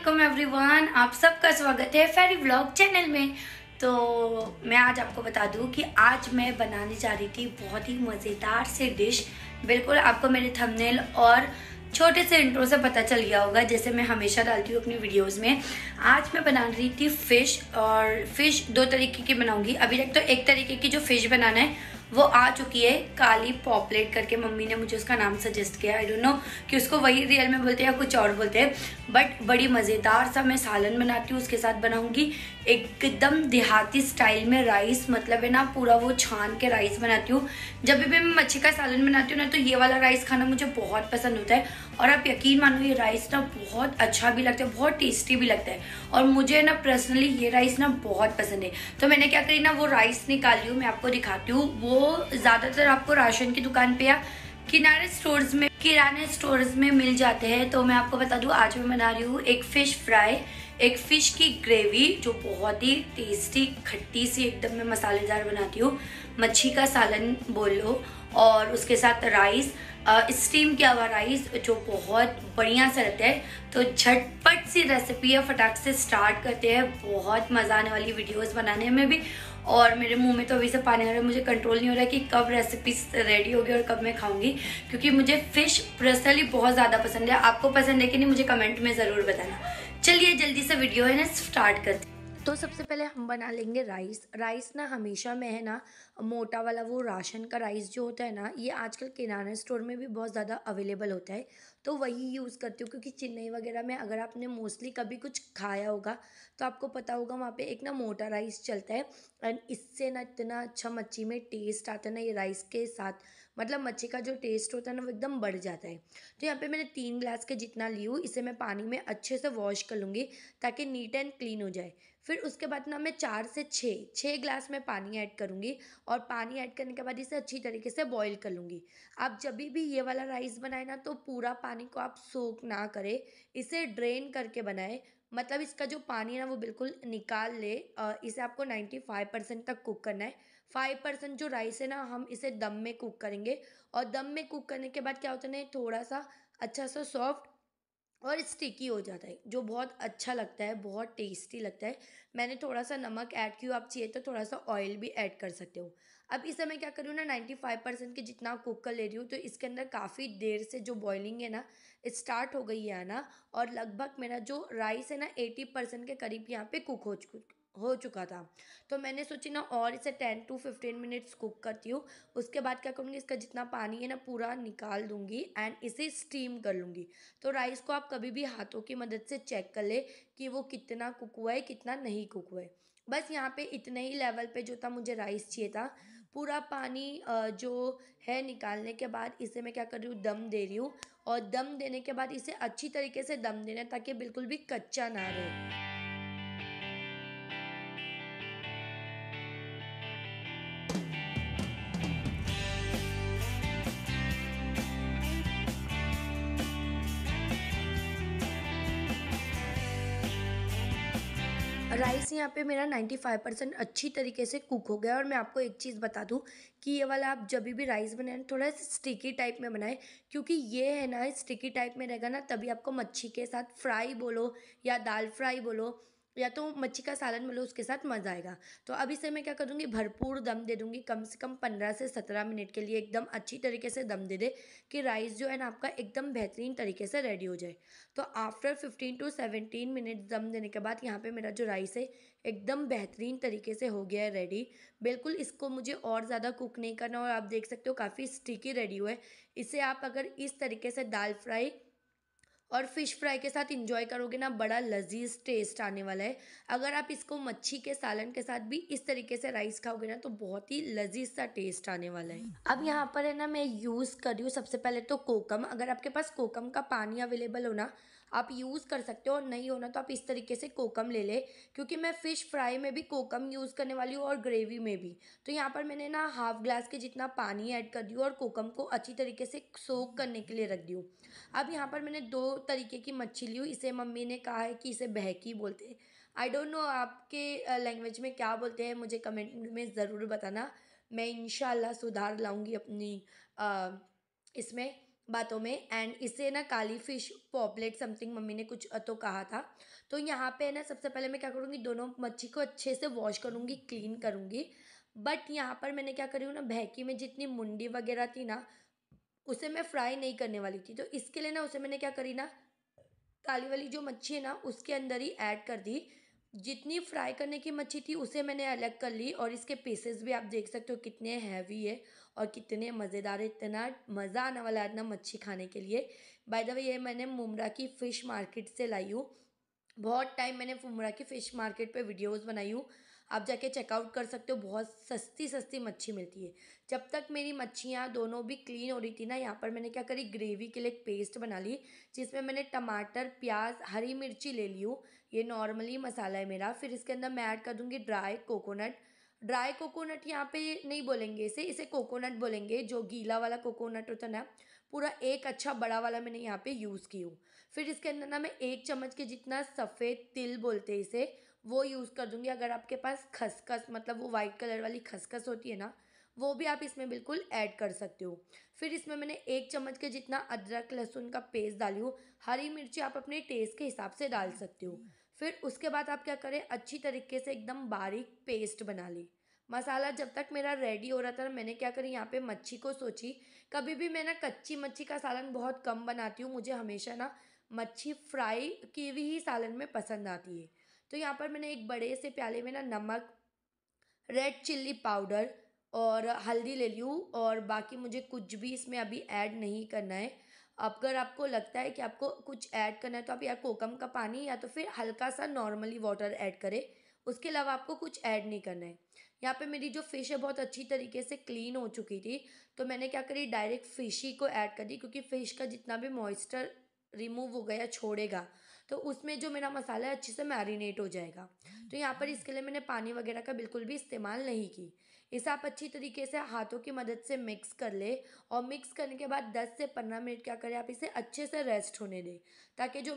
वालेकुम एवरीवन आप सबका स्वागत है फेरी व्लॉग चैनल में तो मैं आज आपको बता दूं कि आज मैं बनाने जा रही थी बहुत ही मज़ेदार से डिश बिल्कुल आपको मेरे थंबनेल और छोटे से इंट्रो से पता चल गया होगा जैसे मैं हमेशा डालती हूँ अपनी वीडियोस में आज मैं बना रही थी फ़िश और फ़िश दो तरीके की बनाऊँगी अभी तक तो एक तरीके की जो फ़िश बनाना है वो आ चुकी है काली पॉपलेट करके मम्मी ने मुझे उसका नाम सजेस्ट किया आई डोंट नो कि उसको वही रियल में बोलते हैं या कुछ और बोलते हैं बट बड़ी मज़ेदार सा मैं सालन बनाती हूँ उसके साथ बनाऊँगी एकदम देहाती स्टाइल में राइस मतलब है ना पूरा वो छान के राइस बनाती हूँ जब भी मैं मच्छी का सालन बनाती हूँ ना तो ये वाला राइस खाना मुझे बहुत पसंद होता है और आप यकीन मानो ये राइस ना बहुत अच्छा भी लगता है बहुत टेस्टी भी लगता है और मुझे ना पर्सनली ये राइस ना बहुत पसंद है तो मैंने क्या करी ना वो राइस निकाली हूँ मैं आपको दिखाती हूँ वो ज़्यादातर आपको राशन की दुकान पर या किनारे स्टोर्स में किराने स्टोर्स में मिल जाते हैं तो मैं आपको बता दूँ आज मैं बना रही हूँ एक फ़िश फ्राई एक फ़िश की ग्रेवी जो बहुत ही टेस्टी खट्टी सी एकदम मैं मसालेदार बनाती हूँ मच्छी का सालन बोल लो और उसके साथ राइस स्टीम किया हुआ राइस जो बहुत बढ़िया सा रहता है तो झटपट सी रेसिपी है फटाक से स्टार्ट करते हैं बहुत मज़ा आने वाली वीडियोस बनाने में भी और मेरे मुंह में तो अभी से पानी आ रहा है मुझे कंट्रोल नहीं हो रहा है कि कब रेसिपी रेडी होगी और कब मैं खाऊंगी क्योंकि मुझे फ़िश पर्सनली बहुत ज़्यादा पसंद है आपको पसंद है कि नहीं मुझे कमेंट में ज़रूर बताना चलिए जल्दी से वीडियो है ना स्टार्ट करते तो सबसे पहले हम बना लेंगे राइस राइस ना हमेशा मैं है ना मोटा वाला वो राशन का राइस जो होता है ना ये आजकल किराना स्टोर में भी बहुत ज़्यादा अवेलेबल होता है तो वही यूज़ करती हूँ क्योंकि चेन्नई वगैरह में अगर आपने मोस्टली कभी कुछ खाया होगा तो आपको पता होगा वहाँ पे एक ना मोटा राइस चलता है एंड इससे ना इतना अच्छा मच्छी में टेस्ट आता है ना ये राइस के साथ मतलब मच्छी का जो टेस्ट होता है ना वो एकदम बढ़ जाता है तो यहाँ पर मैंने तीन ग्लास के जितना ली हूँ इसे मैं पानी में अच्छे से वॉश कर लूँगी ताकि नीट एंड क्लीन हो जाए फिर उसके बाद ना मैं चार से छः छः ग्लास में पानी ऐड करूँगी और पानी ऐड करने के बाद इसे अच्छी तरीके से बॉईल कर लूँगी आप जब भी ये वाला राइस बनाए ना तो पूरा पानी को आप सोक ना करें इसे ड्रेन करके बनाए मतलब इसका जो पानी है ना वो बिल्कुल निकाल ले इसे आपको नाइन्टी फाइव परसेंट तक कुक करना है फाइव परसेंट जो राइस है ना हम इसे दम में कुक करेंगे और दम में कुक करने के बाद क्या होता है ना थोड़ा सा अच्छा सा सॉफ्ट और स्टिकी हो जाता है जो बहुत अच्छा लगता है बहुत टेस्टी लगता है मैंने थोड़ा सा नमक ऐड किया आप चाहिए तो थोड़ा सा ऑयल भी ऐड कर सकते हो अब इसे मैं क्या कर रही हूँ ना नाइन्टी फाइव परसेंट के जितना कुक कर ले रही हूँ तो इसके अंदर काफ़ी देर से जो बॉइलिंग है ना स्टार्ट हो गई है ना और लगभग मेरा जो राइस है ना एटी परसेंट के करीब यहाँ पर कुक हो चुका हो चुका था तो मैंने सोची ना और इसे ten to fifteen minutes cook करती हूँ उसके बाद क्या करूँगी इसका जितना पानी है ना पूरा निकाल दूँगी एंड इसे स्टीम कर लूँगी तो राइस को आप कभी भी हाथों की मदद से चेक कर ले कि वो कितना कुक हुआ है कितना नहीं कुक हुआ है बस यहाँ पे इतने ही लेवल पे जो था मुझे राइस चाहिए था पूरा पानी जो है निकालने के बाद इसे मैं क्या कर रही हूँ दम दे रही हूँ और दम देने के बाद इसे अच्छी तरीके से दम देना ताकि बिल्कुल भी कच्चा ना रहे राइस यहाँ पे मेरा 95 परसेंट अच्छी तरीके से कुक हो गया और मैं आपको एक चीज़ बता दूँ कि ये वाला आप जब भी राइस बनाएं थोड़ा स्टिकी टाइप में बनाएं क्योंकि ये है ना स्टिकी टाइप में रहेगा ना तभी आपको मच्छी के साथ फ्राई बोलो या दाल फ्राई बोलो या तो मच्छी का सालन बोलो उसके साथ मज़ा आएगा तो अब इसे मैं क्या करूँगी भरपूर दम दे दूँगी कम से कम पंद्रह से सत्रह मिनट के लिए एकदम अच्छी तरीके से दम दे दे कि राइस जो है ना आपका एकदम बेहतरीन तरीके से रेडी हो जाए तो after fifteen to seventeen minute दम देने के बाद यहाँ पे मेरा जो राइस है एकदम बेहतरीन तरीके से हो गया है रेडी बिल्कुल इसको मुझे और ज़्यादा कुक नहीं करना और आप देख सकते हो काफ़ी स्टिकी रेडी हुआ है इसे आप अगर इस तरीके से दाल फ्राई और फ़िश फ्राई के साथ इंजॉय करोगे ना बड़ा लजीज टेस्ट आने वाला है अगर आप इसको मच्छी के सालन के साथ भी इस तरीके से राइस खाओगे ना तो बहुत ही लजीज सा टेस्ट आने वाला है अब यहाँ पर है ना मैं यूज़ कर रही हूँ सबसे पहले तो कोकम अगर आपके पास कोकम का पानी अवेलेबल हो ना आप यूज़ कर सकते हो और नहीं होना तो आप इस तरीके से कोकम ले ले क्योंकि मैं फ़िश फ्राई में भी कोकम यूज़ करने वाली हूँ और ग्रेवी में भी तो यहाँ पर मैंने ना हाफ़ ग्लास के जितना पानी ऐड कर दिया और कोकम को अच्छी तरीके से सोख करने के लिए रख दी अब यहाँ पर मैंने दो तरीके की मच्छी ली हुई इसे मम्मी ने कहा है कि इसे बहकी बोलते आई डोंट नो आपके लैंग्वेज में क्या बोलते हैं मुझे कमेंट में ज़रूर बताना मैं इन सुधार लाऊँगी अपनी आ, इसमें बातों में एंड इससे ना काली फिश पॉपलेट समथिंग मम्मी ने कुछ तो कहा था तो यहाँ पे ना सबसे पहले मैं क्या करूँगी दोनों मच्छी को अच्छे से वॉश करूँगी क्लीन करूँगी बट यहाँ पर मैंने क्या करी हूँ ना भैकी में जितनी मुंडी वगैरह थी ना उसे मैं फ्राई नहीं करने वाली थी तो इसके लिए ना उसे मैंने क्या करी ना काली वाली जो मच्छी है ना उसके अंदर ही ऐड कर दी जितनी फ्राई करने की मच्छी थी उसे मैंने अलग कर ली और इसके पीसेस भी आप देख सकते हो कितने हैवी है और कितने मज़ेदार है इतना मज़ा आने वाला है इतना मच्छी खाने के लिए बाय द वे ये मैंने मुमरा की फ़िश मार्केट से लाई हूँ बहुत टाइम मैंने मुमरा की फ़िश मार्केट पे वीडियोस बनाई हूँ आप जाके चेकआउट कर सकते हो बहुत सस्ती सस्ती मच्छी मिलती है जब तक मेरी मच्छियाँ दोनों भी क्लीन हो रही थी ना यहाँ पर मैंने क्या करी ग्रेवी के लिए एक पेस्ट बना ली जिसमें मैंने टमाटर प्याज हरी मिर्ची ले ली हूँ ये नॉर्मली मसाला है मेरा फिर इसके अंदर मैं ऐड कर दूँगी ड्राई कोकोनट ड्राई कोकोनट यहाँ पे नहीं बोलेंगे इसे इसे कोकोनट बोलेंगे जो गीला वाला कोकोनट होता ना पूरा एक अच्छा बड़ा वाला मैंने यहाँ पे यूज़ की हूँ फिर इसके अंदर ना मैं एक चम्मच के जितना सफ़ेद तिल बोलते हैं इसे वो यूज़ कर दूँगी अगर आपके पास खसखस मतलब वो वाइट कलर वाली खसखस होती है ना वो भी आप इसमें बिल्कुल ऐड कर सकते हो फिर इसमें मैंने एक चम्मच के जितना अदरक लहसुन का पेस्ट डाली हूँ हरी मिर्ची आप अपने टेस्ट के हिसाब से डाल सकते हो फिर उसके बाद आप क्या करें अच्छी तरीके से एकदम बारीक पेस्ट बना ली मसाला जब तक मेरा रेडी हो रहा था मैंने क्या करी यहाँ पे मच्छी को सोची कभी भी मैं ना कच्ची मच्छी का सालन बहुत कम बनाती हूँ मुझे हमेशा ना मच्छी फ्राई की हुई ही सालन में पसंद आती है तो यहाँ पर मैंने एक बड़े से प्याले में ना नमक रेड चिल्ली पाउडर और हल्दी ले ली और बाकी मुझे कुछ भी इसमें अभी ऐड नहीं करना है अगर आपको लगता है कि आपको कुछ ऐड करना है तो आप या कोकम का पानी या तो फिर हल्का सा नॉर्मली वाटर ऐड करें उसके अलावा आपको कुछ ऐड नहीं करना है यहाँ पे मेरी जो फ़िश है बहुत अच्छी तरीके से क्लीन हो चुकी थी तो मैंने क्या करी डायरेक्ट फ़िश ही को ऐड कर दी क्योंकि फ़िश का जितना भी मॉइस्चर रिमूव हो गया छोड़ेगा तो उसमें जो मेरा मसाला है अच्छे से मैरिनेट हो जाएगा तो यहाँ पर इसके लिए मैंने पानी वगैरह का बिल्कुल भी इस्तेमाल नहीं की इसे आप अच्छी तरीके से हाथों की मदद से मिक्स कर ले और मिक्स करने के बाद दस से पंद्रह मिनट क्या करें आप इसे अच्छे से रेस्ट होने दें ताकि जो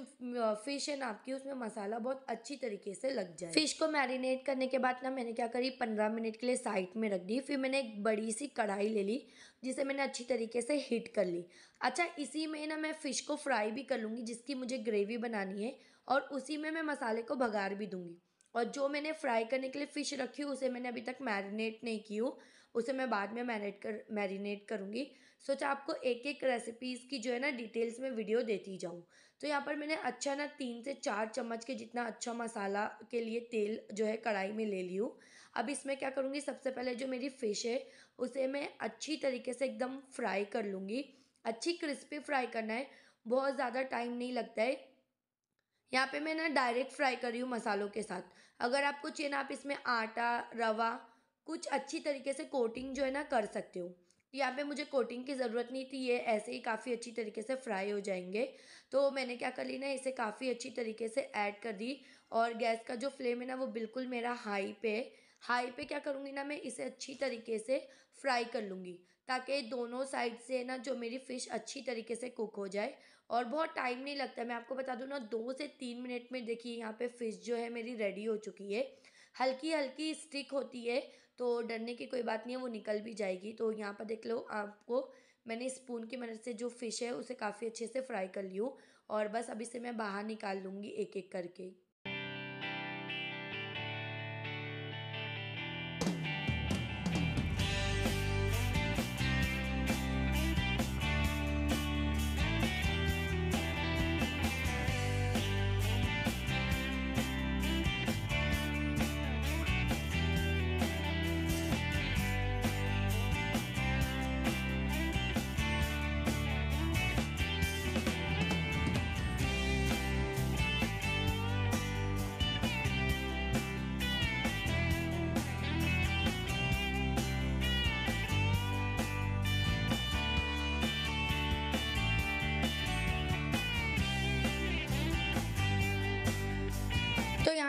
फिश है ना आपकी उसमें मसाला बहुत अच्छी तरीके से लग जाए फिश को मैरिनेट करने के बाद ना मैंने क्या करी पंद्रह मिनट के लिए साइड में रख दी फिर मैंने एक बड़ी सी कढ़ाई ले ली जिसे मैंने अच्छी तरीके से हीट कर ली अच्छा इसी में ना मैं फ़िश को फ्राई भी कर लूँगी जिसकी मुझे ग्रेवी बनानी है और उसी में मैं मसाले को भगार भी दूँगी और जो मैंने फ्राई करने के लिए फ़िश रखी उसे मैंने अभी तक मैरिनेट नहीं की हूँ उसे मैं बाद में मैरिनेट कर मैरिनेट करूँगी सोचा आपको एक एक रेसिपीज़ की जो है ना डिटेल्स में वीडियो देती जाऊँ तो यहाँ पर मैंने अच्छा ना तीन से चार चम्मच के जितना अच्छा मसाला के लिए तेल जो है कढ़ाई में ले ली हूँ अब इसमें क्या करूँगी सबसे पहले जो मेरी फ़िश है उसे मैं अच्छी तरीके से एकदम फ्राई कर लूँगी अच्छी क्रिस्पी फ्राई करना है बहुत ज़्यादा टाइम नहीं लगता है यहाँ पे मैं ना डायरेक्ट फ्राई कर रही हूँ मसालों के साथ अगर आपको चाहिए ना आप इसमें आटा रवा कुछ अच्छी तरीके से कोटिंग जो है ना कर सकते हो यहाँ पे मुझे कोटिंग की ज़रूरत नहीं थी ये ऐसे ही काफ़ी अच्छी तरीके से फ्राई हो जाएंगे तो मैंने क्या कर ली ना इसे काफ़ी अच्छी तरीके से ऐड कर दी और गैस का जो फ्लेम है ना वो बिल्कुल मेरा हाई पे है हाई पे क्या करूँगी ना मैं इसे अच्छी तरीके से फ्राई कर लूँगी ताकि दोनों साइड से ना जो मेरी फ़िश अच्छी तरीके से कुक हो जाए और बहुत टाइम नहीं लगता मैं आपको बता दूँ ना दो से तीन मिनट में देखिए यहाँ पे फ़िश जो है मेरी रेडी हो चुकी है हल्की हल्की स्टिक होती है तो डरने की कोई बात नहीं है वो निकल भी जाएगी तो यहाँ पर देख लो आपको मैंने स्पून की मदद से जो फ़िश है उसे काफ़ी अच्छे से फ्राई कर ली हूँ और बस अब इसे मैं बाहर निकाल लूँगी एक एक करके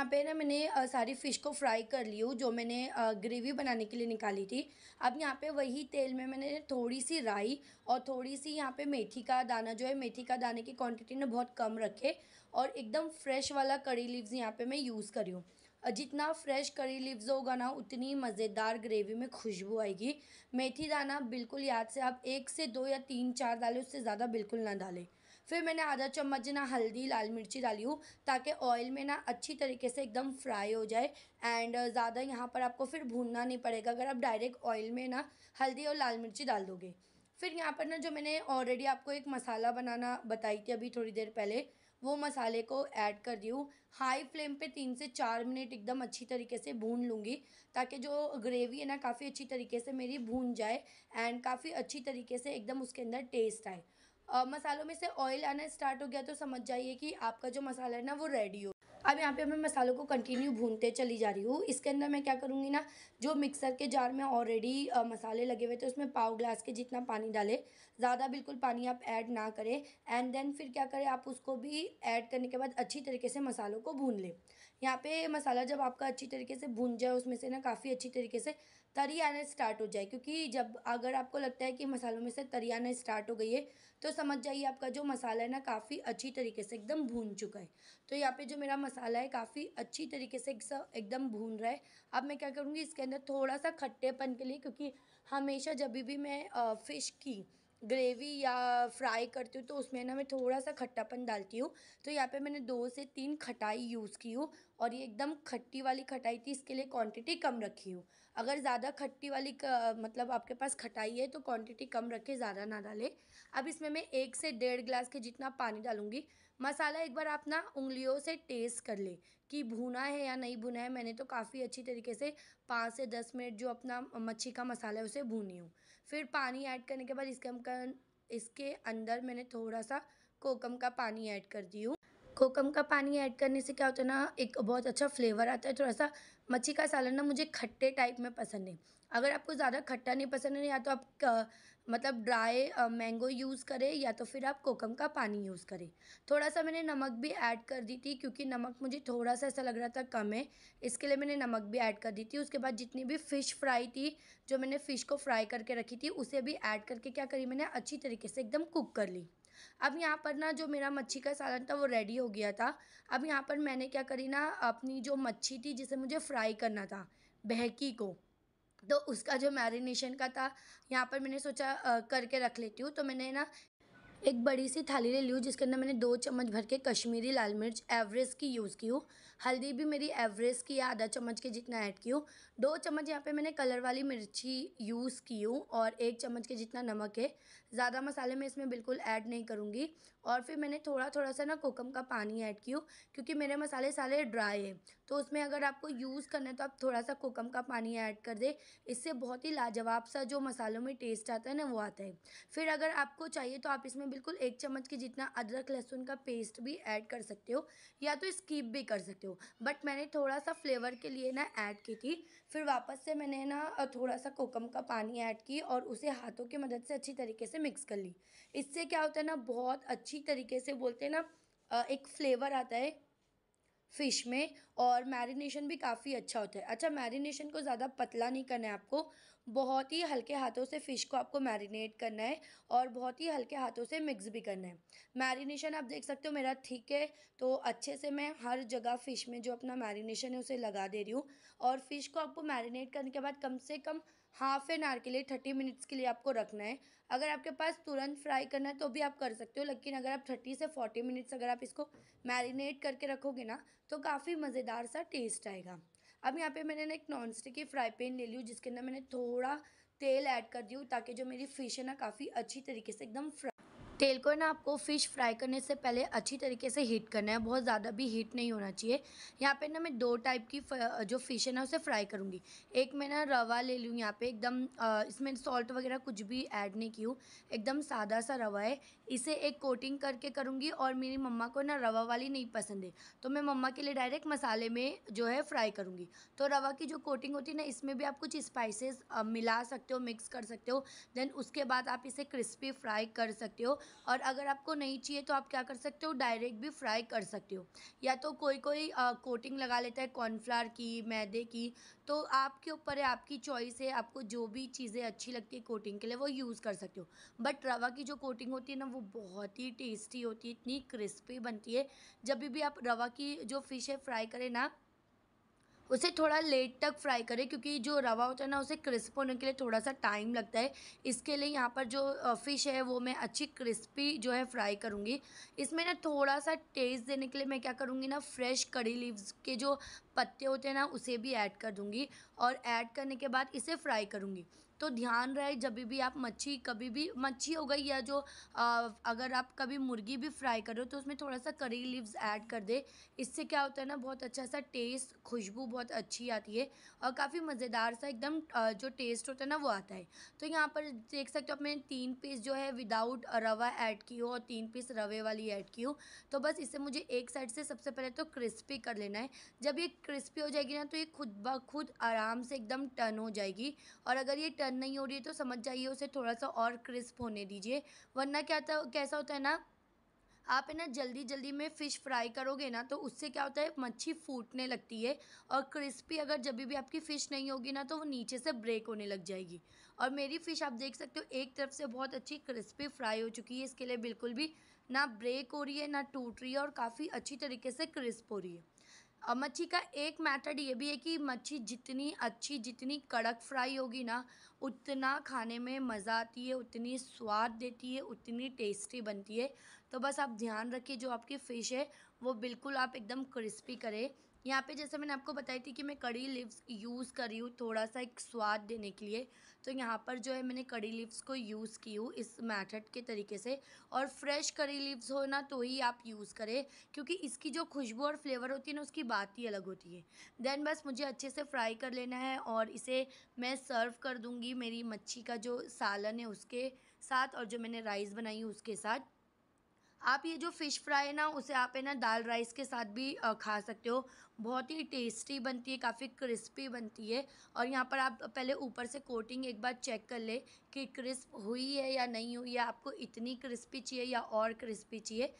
यहाँ पे ना मैंने सारी फ़िश को फ्राई कर ली हूँ जो मैंने ग्रेवी बनाने के लिए निकाली थी अब यहाँ पे वही तेल में मैंने थोड़ी सी राई और थोड़ी सी यहाँ पे मेथी का दाना जो है मेथी का दाने की क्वांटिटी ने बहुत कम रखे और एकदम फ्रेश वाला करी लीव्स यहाँ पे मैं यूज़ करी हूँ जितना फ्रेश करी लीव्स होगा ना उतनी मज़ेदार ग्रेवी में खुशबू आएगी मेथी दाना बिल्कुल याद से आप एक से दो या तीन चार डालें उससे ज़्यादा बिल्कुल ना डालें फिर मैंने आधा चम्मच ना हल्दी लाल मिर्ची डाली हूँ ताकि ऑयल में ना अच्छी तरीके से एकदम फ्राई हो जाए एंड ज़्यादा यहाँ पर आपको फिर भूनना नहीं पड़ेगा अगर आप डायरेक्ट ऑयल में ना हल्दी और लाल मिर्ची डाल दोगे फिर यहाँ पर ना जो मैंने ऑलरेडी आपको एक मसाला बनाना बताई थी अभी थोड़ी देर पहले वो मसाले को ऐड कर रही हूँ हाई फ्लेम पे तीन से चार मिनट एकदम अच्छी तरीके से भून लूँगी ताकि जो ग्रेवी है ना काफ़ी अच्छी तरीके से मेरी भून जाए एंड काफ़ी अच्छी तरीके से एकदम उसके अंदर टेस्ट आए आ, मसालों में से ऑयल आना स्टार्ट हो गया तो समझ जाइए कि आपका जो मसाला है ना वो रेडी हो अब यहाँ पे मैं मसालों को कंटिन्यू भूनते चली जा रही हूँ इसके अंदर मैं क्या करूँगी ना जो मिक्सर के जार में ऑलरेडी मसाले लगे हुए थे उसमें पाव ग्लास के जितना पानी डालें ज़्यादा बिल्कुल पानी आप ऐड ना करें एंड देन फिर क्या करें आप उसको भी ऐड करने के बाद अच्छी तरीके से मसालों को भून लें यहाँ पे मसाला जब आपका अच्छी तरीके से भून जाए उसमें से ना काफ़ी अच्छी तरीके से तरी आना स्टार्ट हो जाए क्योंकि जब अगर आपको लगता है कि मसालों में से तरी आना स्टार्ट हो गई है तो समझ जाइए आपका जो मसाला है ना काफ़ी अच्छी तरीके से एकदम भून चुका है तो यहाँ पे जो मेरा मसाला है काफ़ी अच्छी तरीके से एकदम भून रहा है अब मैं क्या करूँगी इसके अंदर थोड़ा सा खट्टेपन के लिए क्योंकि हमेशा जब भी मैं फ़िश की ग्रेवी या फ्राई करती हूँ तो उसमें ना मैं थोड़ा सा खट्टापन डालती हूँ तो यहाँ पे मैंने दो से तीन खटाई यूज़ की हूँ और ये एकदम खट्टी वाली खटाई थी इसके लिए क्वांटिटी कम रखी हूँ अगर ज़्यादा खट्टी वाली मतलब आपके पास खटाई है तो क्वांटिटी कम रखे ज़्यादा ना डालें अब इसमें मैं एक से डेढ़ ग्लास के जितना पानी डालूँगी मसाला एक बार आप ना उंगलियों से टेस्ट कर ले कि भुना है या नहीं भुना है मैंने तो काफ़ी अच्छी तरीके से पाँच से दस मिनट जो अपना मच्छी का मसाला है उसे भूनी हूँ फिर पानी ऐड करने के बाद इसके हम कर इसके अंदर मैंने थोड़ा सा कोकम का पानी ऐड कर दी हूँ कोकम का पानी ऐड करने से क्या होता है ना एक बहुत अच्छा फ्लेवर आता है थोड़ा सा मच्छी का सालन ना मुझे खट्टे टाइप में पसंद है अगर आपको ज़्यादा खट्टा नहीं पसंद है या तो आप मतलब ड्राई मैंगो यूज़ करें या तो फिर आप कोकम का पानी यूज़ करें थोड़ा सा मैंने नमक भी ऐड कर दी थी क्योंकि नमक मुझे थोड़ा सा ऐसा लग रहा था कम है इसके लिए मैंने नमक भी ऐड कर दी थी उसके बाद जितनी भी फ़िश फ्राई थी जो मैंने फ़िश को फ्राई करके रखी थी उसे भी ऐड करके क्या करी मैंने अच्छी तरीके से एकदम कुक कर ली अब यहाँ पर ना जो मेरा मच्छी का सालन था वो रेडी हो गया था अब यहाँ पर मैंने क्या करी ना अपनी जो मच्छी थी जिसे मुझे फ्राई करना था बहकी को तो उसका जो मैरिनेशन का था यहाँ पर मैंने सोचा आ, करके रख लेती हूँ तो मैंने ना एक बड़ी सी थाली ले ली हूँ जिसके अंदर मैंने दो चम्मच भर के कश्मीरी लाल मिर्च एवरेस्ट की यूज़ की हूँ हल्दी भी मेरी एवरेस्ट की या आधा चम्मच के जितना ऐड की हूँ दो चम्मच यहाँ पे मैंने कलर वाली मिर्ची यूज़ की हूँ और एक चम्मच के जितना नमक है ज़्यादा मसाले मैं इसमें बिल्कुल ऐड नहीं करूँगी और फिर मैंने थोड़ा थोड़ा सा ना कोकम का पानी ऐड किया क्योंकि मेरे मसाले सारे ड्राई है तो उसमें अगर आपको यूज़ करना है तो आप थोड़ा सा कोकम का पानी ऐड कर दें इससे बहुत ही लाजवाब सा जो मसालों में टेस्ट आता है ना वो आता है फिर अगर आपको चाहिए तो आप इसमें बिल्कुल एक चम्मच के जितना अदरक लहसुन का पेस्ट भी ऐड कर सकते हो या तो स्कीप भी कर सकते हो बट मैंने थोड़ा सा फ्लेवर के लिए ना ऐड की थी फिर वापस से मैंने ना थोड़ा सा कोकम का पानी ऐड की और उसे हाथों की मदद से अच्छी तरीके से मिक्स कर ली इससे क्या होता है ना बहुत अच्छी अच्छी तरीके से बोलते हैं ना एक फ्लेवर आता है फ़िश में और मैरिनेशन भी काफ़ी अच्छा होता है अच्छा मैरिनेशन को ज़्यादा पतला नहीं करना है आपको बहुत ही हल्के हाथों से फ़िश को आपको मैरिनेट करना है और बहुत ही हल्के हाथों से मिक्स भी करना है मैरिनेशन आप देख सकते हो मेरा ठीक है तो अच्छे से मैं हर जगह फ़िश में जो अपना मैरिनेशन है उसे लगा दे रही हूँ और फ़िश को आपको मैरिनेट करने के बाद कम से कम हाफ़ एन आवर के लिए थर्टी मिनट्स के लिए आपको रखना है अगर आपके पास तुरंत फ्राई करना है तो भी आप कर सकते हो लेकिन अगर आप थर्टी से फोर्टी मिनट्स अगर आप इसको मैरिनेट करके रखोगे ना तो काफ़ी मज़ेदार सा टेस्ट आएगा अब यहाँ पे मैंने ना एक नॉन स्टिक की फ्राई पैन ले ली हूँ जिसके अंदर मैंने थोड़ा तेल ऐड कर दी हूँ ताकि जो मेरी फ़िश है ना काफ़ी अच्छी तरीके से एकदम तेल को है ना आपको फ़िश फ्राई करने से पहले अच्छी तरीके से हीट करना है बहुत ज़्यादा भी हीट नहीं होना चाहिए यहाँ पे ना मैं दो टाइप की जो फ़िश है ना उसे फ्राई करूँगी एक मैं ना रवा ले लूँ यहाँ पे एकदम इसमें सॉल्ट वगैरह कुछ भी ऐड नहीं की हूँ एकदम सादा सा रवा है इसे एक कोटिंग करके करूँगी और मेरी मम्मा को ना रवा वाली नहीं पसंद है तो मैं मम्मा के लिए डायरेक्ट मसाले में जो है फ्राई करूँगी तो रवा की जो कोटिंग होती है ना इसमें भी आप कुछ स्पाइसेस मिला सकते हो मिक्स कर सकते हो देन उसके बाद आप इसे क्रिस्पी फ्राई कर सकते हो और अगर आपको नहीं चाहिए तो आप क्या कर सकते हो डायरेक्ट भी फ्राई कर सकते हो या तो कोई कोई आ, कोटिंग लगा लेता है कॉर्नफ्लावर की मैदे की तो आपके ऊपर है आपकी चॉइस है आपको जो भी चीज़ें अच्छी लगती है कोटिंग के लिए वो यूज़ कर सकते हो बट रवा की जो कोटिंग होती है ना वो बहुत ही टेस्टी होती है इतनी क्रिस्पी बनती है जब भी आप रवा की जो फ़िश है फ्राई करें ना उसे थोड़ा लेट तक फ्राई करें क्योंकि जो रवा होता है ना उसे क्रिस्प होने के लिए थोड़ा सा टाइम लगता है इसके लिए यहाँ पर जो फ़िश है वो मैं अच्छी क्रिस्पी जो है फ्राई करूँगी इसमें ना थोड़ा सा टेस्ट देने के लिए मैं क्या करूँगी ना फ्रेश करी लीव्स के जो पत्ते होते हैं ना उसे भी ऐड कर दूँगी और ऐड करने के बाद इसे फ्राई करूँगी तो ध्यान रहे जब भी आप मच्छी कभी भी मच्छी हो गई या जो आ, अगर आप कभी मुर्गी भी फ्राई करो तो उसमें थोड़ा सा करी लीव्स ऐड कर दे इससे क्या होता है ना बहुत अच्छा सा टेस्ट खुशबू बहुत अच्छी आती है और काफ़ी मज़ेदार सा एकदम जो टेस्ट होता है ना वो आता है तो यहाँ पर देख सकते हो मैंने तीन पीस जो है विदाउट रवा ऐड की हो और तीन पीस रवे वाली ऐड की हो तो बस इसे मुझे एक साइड से सबसे पहले तो क्रिस्पी कर लेना है जब ये क्रिस्पी हो जाएगी ना तो ये खुद ब खुद आराम से एकदम टर्न हो जाएगी और अगर ये टर्न नहीं हो रही है तो समझ जाइए उसे थोड़ा सा और क्रिस्प होने दीजिए वरना क्या था कैसा होता है ना आप है ना जल्दी जल्दी में फ़िश फ्राई करोगे ना तो उससे क्या होता है मच्छी फूटने लगती है और क्रिस्पी अगर जब भी आपकी फ़िश नहीं होगी ना तो वो नीचे से ब्रेक होने लग जाएगी और मेरी फ़िश आप देख सकते हो एक तरफ से बहुत अच्छी क्रिस्पी फ्राई हो चुकी है इसके लिए बिल्कुल भी ना ब्रेक हो रही है ना टूट रही है और काफ़ी अच्छी तरीके से क्रिस्प हो रही है और मच्छी का एक मैथड ये भी है कि मच्छी जितनी अच्छी जितनी कड़क फ्राई होगी ना उतना खाने में मज़ा आती है उतनी स्वाद देती है उतनी टेस्टी बनती है तो बस आप ध्यान रखिए जो आपकी फ़िश है वो बिल्कुल आप एकदम क्रिस्पी करें यहाँ पे जैसे मैंने आपको बताई थी कि मैं कड़ी लिव्स यूज़ कर रही हूँ थोड़ा सा एक स्वाद देने के लिए तो यहाँ पर जो है मैंने कड़ी लीव्स को यूज़ की हूँ इस मैथड के तरीके से और फ्रेश कड़ी लीव्स हो ना तो ही आप यूज़ करें क्योंकि इसकी जो खुशबू और फ्लेवर होती है ना उसकी बात ही अलग होती है देन बस मुझे अच्छे से फ्राई कर लेना है और इसे मैं सर्व कर दूँगी मेरी मच्छी का जो सालन है उसके साथ और जो मैंने राइस बनाई है उसके साथ आप ये जो फ़िश फ्राई है ना उसे आप है ना दाल राइस के साथ भी खा सकते हो बहुत ही टेस्टी बनती है काफ़ी क्रिस्पी बनती है और यहाँ पर आप पहले ऊपर से कोटिंग एक बार चेक कर ले कि क्रिस्प हुई है या नहीं हुई है आपको इतनी क्रिस्पी चाहिए या और क्रिस्पी चाहिए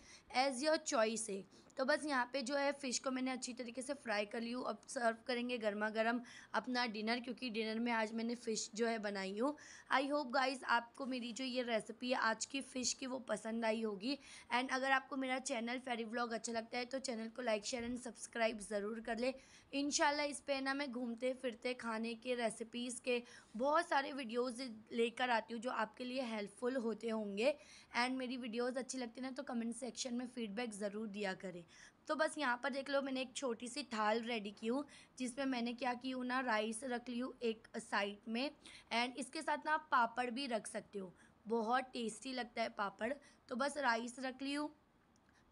एज़ योर चॉइस है तो बस यहाँ पे जो है फ़िश को मैंने अच्छी तरीके से फ्राई कर ली हूँ अब सर्व करेंगे गर्मा गर्म अपना डिनर क्योंकि डिनर में आज मैंने फ़िश जो है बनाई हूँ आई होप गाइज़ आपको मेरी जो ये रेसिपी है आज की फ़िश की वो पसंद आई होगी एंड अगर आपको मेरा चैनल फेरी ब्लॉग अच्छा लगता है तो चैनल को लाइक शेयर एंड सब्सक्राइब ज़रूर कर ले इन इस पर ना मैं घूमते फिरते खाने के रेसिपीज़ के बहुत सारे वीडियोज़ लेकर आती हूँ जो आपके लिए हेल्पफुल होते होंगे एंड मेरी वीडियोज़ अच्छी लगती ना तो कमेंट सेक्शन में फ़ीडबैक ज़रूर दिया करें तो बस यहाँ पर देख लो मैंने एक छोटी सी थाल रेडी की हूँ जिसमें मैंने क्या की हूँ ना राइस रख ली हूँ एक साइड में एंड इसके साथ ना आप पापड़ भी रख सकते हो बहुत टेस्टी लगता है पापड़ तो बस राइस रख ली हूँ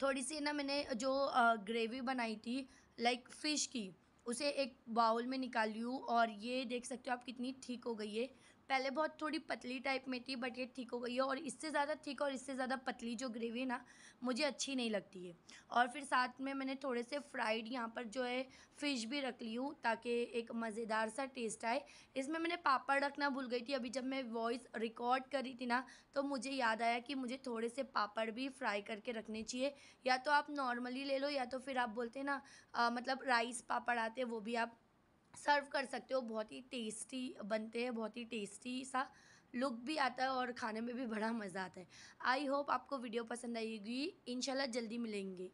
थोड़ी सी ना मैंने जो ग्रेवी बनाई थी लाइक फ़िश की उसे एक बाउल में निकाली हूँ और ये देख सकते हो आप कितनी ठीक हो गई है पहले बहुत थोड़ी पतली टाइप में थी बट ये ठीक हो गई है और इससे ज़्यादा ठीक और इससे ज़्यादा पतली जो ग्रेवी ना मुझे अच्छी नहीं लगती है और फिर साथ में मैंने थोड़े से फ्राइड यहाँ पर जो है फ़िश भी रख ली हूँ ताकि एक मज़ेदार सा टेस्ट आए इसमें मैंने पापड़ रखना भूल गई थी अभी जब मैं वॉइस रिकॉर्ड कर रही थी ना तो मुझे याद आया कि मुझे थोड़े से पापड़ भी फ्राई करके रखने चाहिए या तो आप नॉर्मली ले लो या तो फिर आप बोलते हैं ना आ, मतलब राइस पापड़ आते वो भी आप सर्व कर सकते हो बहुत ही टेस्टी बनते हैं बहुत ही टेस्टी सा लुक भी आता है और खाने में भी बड़ा मज़ा आता है आई होप आपको वीडियो पसंद आएगी इंशाल्लाह जल्दी मिलेंगे